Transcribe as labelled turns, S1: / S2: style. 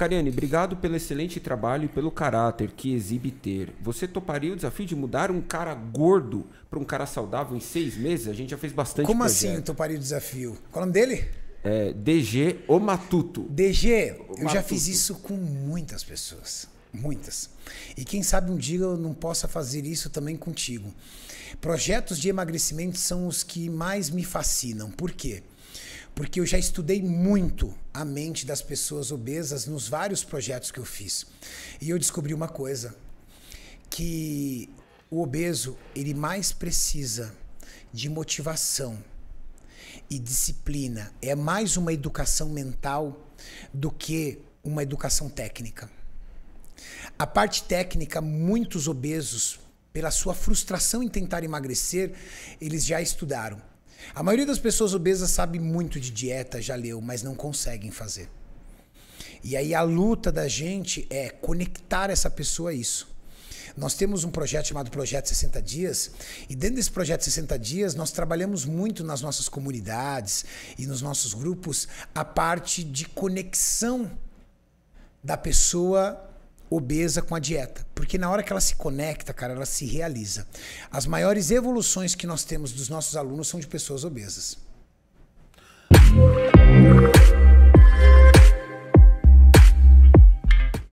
S1: Cariane, obrigado pelo excelente trabalho e pelo caráter que exibe ter. Você toparia o desafio de mudar um cara gordo para um cara saudável em seis meses? A gente já fez bastante Como projeto. assim
S2: toparia o desafio? Qual é o nome dele? É, DG O Matuto. DG, eu já fiz isso
S3: com muitas pessoas. Muitas. E quem sabe um dia eu não possa fazer isso também contigo. Projetos de emagrecimento são os que mais me fascinam. Por quê? porque eu já estudei muito a mente das pessoas obesas nos vários projetos que eu fiz. E eu descobri uma coisa, que o obeso, ele mais precisa de motivação e disciplina. É mais uma educação mental do que uma educação técnica. A parte técnica, muitos obesos, pela sua frustração em tentar emagrecer, eles já estudaram. A maioria das pessoas obesas sabe muito de dieta, já leu, mas não conseguem fazer. E aí a luta da gente é conectar essa pessoa a isso. Nós temos um projeto chamado Projeto 60 Dias, e dentro desse projeto 60 Dias, nós trabalhamos muito nas nossas comunidades e nos nossos grupos a parte de conexão da pessoa obesa com a dieta. Porque na hora que ela se conecta, cara, ela se realiza. As maiores evoluções que nós temos dos nossos alunos são de pessoas obesas.